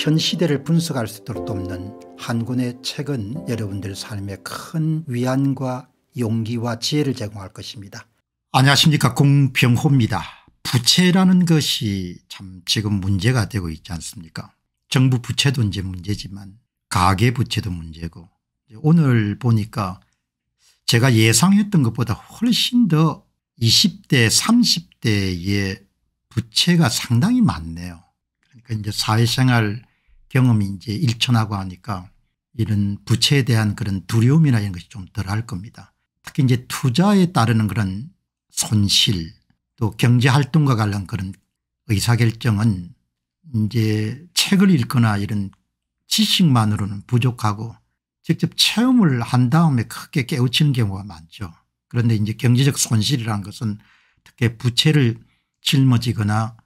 현 시대를 분석할 수 있도록 돕는 한 권의 책은 여러분들 삶에 큰 위안과 용기와 지혜를 제공할 것입니다. 안녕하십니까 공병호입니다. 부채라는 것이 참 지금 문제가 되고 있지 않습니까 정부 부채도 이제 문제지만 가계 부채도 문제고 오늘 보니까 제가 예상했던 것보다 훨씬 더 20대 30대의 부채가 상당히 많네요. 그러니까 이제 사회생활 경험이 이제 일천하고 하니까 이런 부채에 대한 그런 두려움이나 이런 것이 좀 덜할 겁니다. 특히 이제 투자에 따르는 그런 손실 또 경제활동과 관련 그런 의사결정은 이제 책을 읽거나 이런 지식만으로는 부족하고 직접 체험을 한 다음에 크게 깨우치는 경우가 많죠. 그런데 이제 경제적 손실이라는 것은 특히 부채를 짊어지거나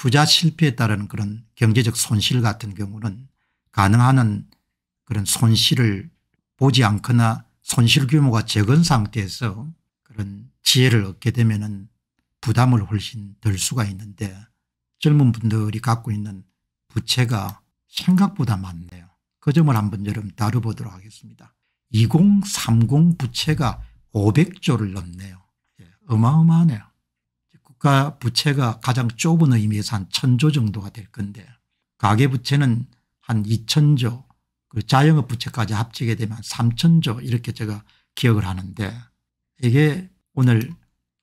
투자 실패에 따른 그런 경제적 손실 같은 경우는 가능한 한 그런 손실을 보지 않거나 손실 규모가 적은 상태에서 그런 지혜를 얻게 되면은 부담을 훨씬 덜 수가 있는데 젊은 분들이 갖고 있는 부채가 생각보다 많네요. 그 점을 한번 여러분 다뤄보도록 하겠습니다. 2030 부채가 500조를 넘네요. 예, 어마어마하네요. 국가 부채가 가장 좁은 의미에서 한 천조 정도가 될 건데 가계부채는 한 2천조 그 자영업 부채까지 합치게 되면 3천조 이렇게 제가 기억을 하는데 이게 오늘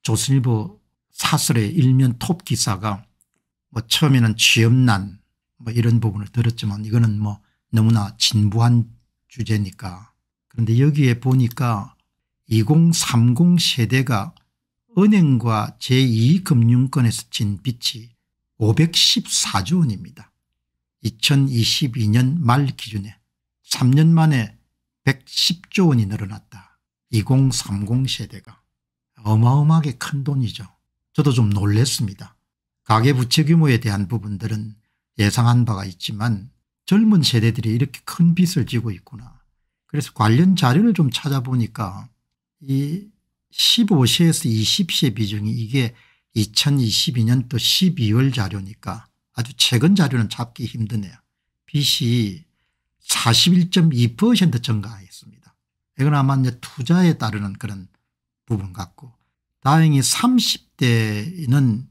조선일보 사설의 일면 톱 기사가 뭐 처음에는 취업난 뭐 이런 부분을 들었지만 이거는 뭐 너무나 진부한 주제니까 그런데 여기에 보니까 2030 세대가 은행과 제2금융권에서 진 빚이 514조 원입니다. 2022년 말 기준에 3년 만에 110조 원이 늘어났다. 2030 세대가 어마어마하게 큰 돈이죠. 저도 좀 놀랬습니다. 가계부채 규모에 대한 부분들은 예상한 바가 있지만 젊은 세대들이 이렇게 큰 빚을 지고 있구나. 그래서 관련 자료를 좀 찾아보니까 이 15시에서 20시의 비중이 이게 2 0 2 2년또 12월 자료니까 아주 최근 자료는 잡기 힘드네요. 빚이 41.2% 증가했습니다. 이건 아마 이제 투자에 따르는 그런 부분 같고 다행히 30대는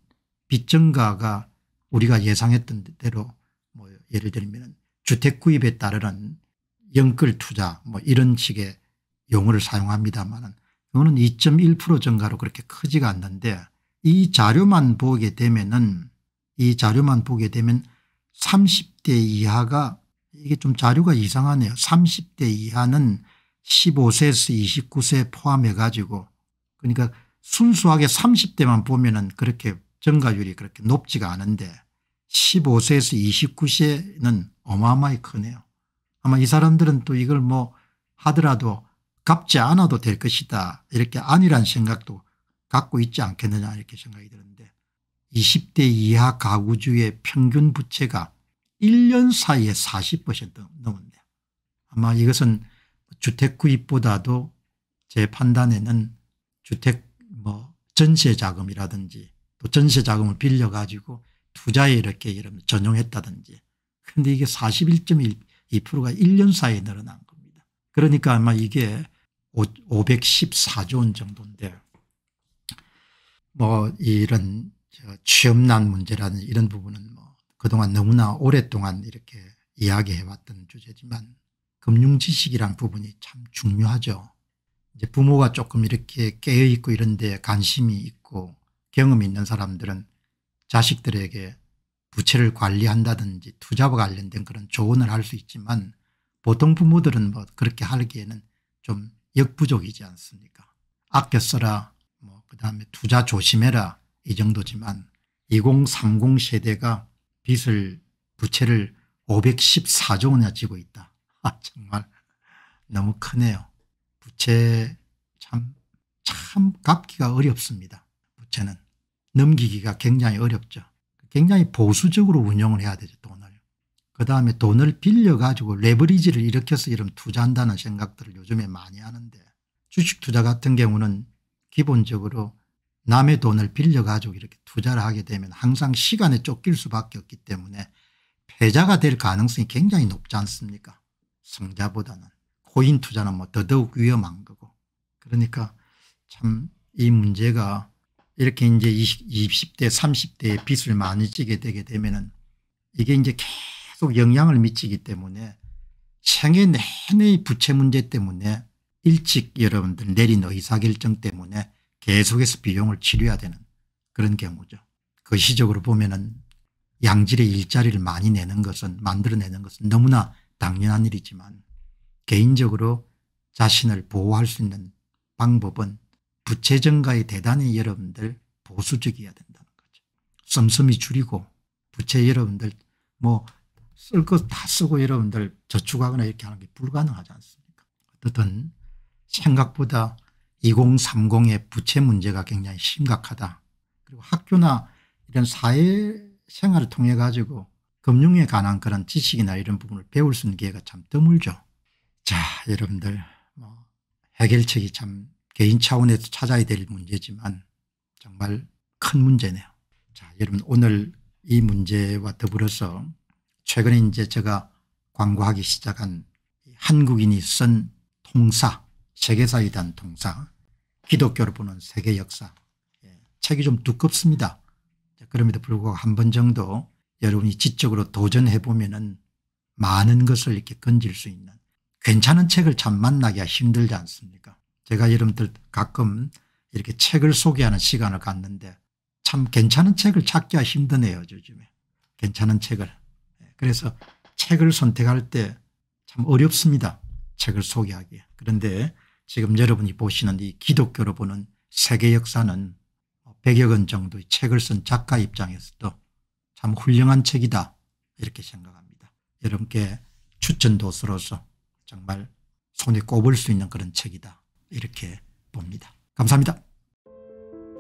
빚 증가가 우리가 예상했던 대로 뭐 예를 들면 주택 구입에 따르는 연끌 투자 뭐 이런 식의 용어를 사용합니다만은 이거는 2.1% 증가로 그렇게 크지가 않는데 이 자료만 보게 되면은 이 자료만 보게 되면 30대 이하가 이게 좀 자료가 이상하네요. 30대 이하는 15세에서 29세 포함해 가지고 그러니까 순수하게 30대만 보면은 그렇게 증가율이 그렇게 높지가 않은데 15세에서 29세는 어마어마히 크네요. 아마 이 사람들은 또 이걸 뭐 하더라도 갚지 않아도 될 것이다 이렇게 안일한 생각도 갖고 있지 않겠느냐 이렇게 생각이 드는데 20대 이하 가구주의 평균 부채가 1년 사이에 40%넘는네요 아마 이것은 주택 구입보다도 제 판단에는 주택 뭐 전세 자금이라든지 또 전세 자금을 빌려 가지고 투자에 이렇게 여러분 전용했다든지 근데 이게 4 1 1가 1년 사이에 늘어난 겁니다. 그러니까 아마 이게 514조 원 정도인데 뭐 이런 취업난 문제라는 이런 부분은 뭐 그동안 너무나 오랫동안 이렇게 이야기해왔던 주제지만 금융지식이란 부분이 참 중요하죠. 이제 부모가 조금 이렇게 깨어있고 이런 데 관심이 있고 경험이 있는 사람들은 자식들에게 부채를 관리한다든지 투자와 관련된 그런 조언을 할 수 있지만 보통 부모들은 뭐 그렇게 하기에는 좀 역부족이지 않습니까 아껴 써라 뭐 그다음에 투자 조심해라 이 정도지만 2030 세대가 빚을 부채를 514조 원이나 지고 있다. 아 정말 너무 크네요. 부채 참, 참 갚기가 어렵습니다. 부채는 넘기기가 굉장히 어렵죠. 굉장히 보수적으로 운영을 해야 되죠. 그다음에 돈을 빌려가지고 레버리지를 일으켜서 이런 투자한다는 생각들을 요즘에 많이 하는데 주식 투자 같은 경우는 기본적으로 남의 돈을 빌려가지고 이렇게 투자를 하게 되면 항상 시간에 쫓길 수밖에 없기 때문에 패자가 될 가능성이 굉장히 높지 않습니까 승자보다는 코인 투자는 뭐 더더욱 위험한 거고 그러니까 참 이 문제가 이렇게 이제 20, 대 30대에 빚을 많이 지게 되게 되면은 이게 이제 계속 영향을 미치기 때문에 생애 내내 의 부채 문제 때문에 일찍 여러분들 내린 의사결정 때문에 계속해서 비용을 치료해야 되는 그런 경우죠. 그 시적으로 보면 은 양질의 일자리를 많이 내는 것은 만들어내는 것은 너무나 당연한 일이지만 개인적으로 자신을 보호할 수 있는 방법은 부채 증가에 대단히 여러분들 보수적이어야 된다는 거죠. 씀씀이 줄이고 부채 여러분들 뭐 쓸것다 쓰고 여러분들 저축하거나 이렇게 하는 게 불가능하지 않습니까? 어떻든 생각보다 2030의 부채 문제가 굉장히 심각하다. 그리고 학교나 이런 사회생활을 통해 가지고 금융에 관한 그런 지식이나 이런 부분을 배울 수 있는 기회가 참 드물죠. 자 여러분들 뭐 해결책이 참 개인 차원에서 찾아야 될 문제지만 정말 큰 문제네요. 자 여러분 오늘 이 문제와 더불어서 최근에 이제 제가 광고하기 시작한 한국인이 쓴 통사 세계사에 대한 통사 기독교를 보는 세계 역사 예. 책이 좀 두껍습니다. 그럼에도 불구하고 한 번 정도 여러분이 지적으로 도전해 보면 은 많은 것을 이렇게 건질 수 있는 괜찮은 책을 참 만나기가 힘들지 않습니까 제가 여러분들 가끔 이렇게 책을 소개하는 시간을 갖는데 참 괜찮은 책을 찾기가 힘드네요 요즘에 괜찮은 책을 그래서 책을 선택할 때 참 어렵습니다. 책을 소개하기에. 그런데 지금 여러분이 보시는 이 기독교로 보는 세계 역사는 100여 뭐 권 정도의 책을 쓴 작가 입장에서도 참 훌륭한 책이다 이렇게 생각합니다. 여러분께 추천도서로서 정말 손에 꼽을 수 있는 그런 책이다 이렇게 봅니다. 감사합니다.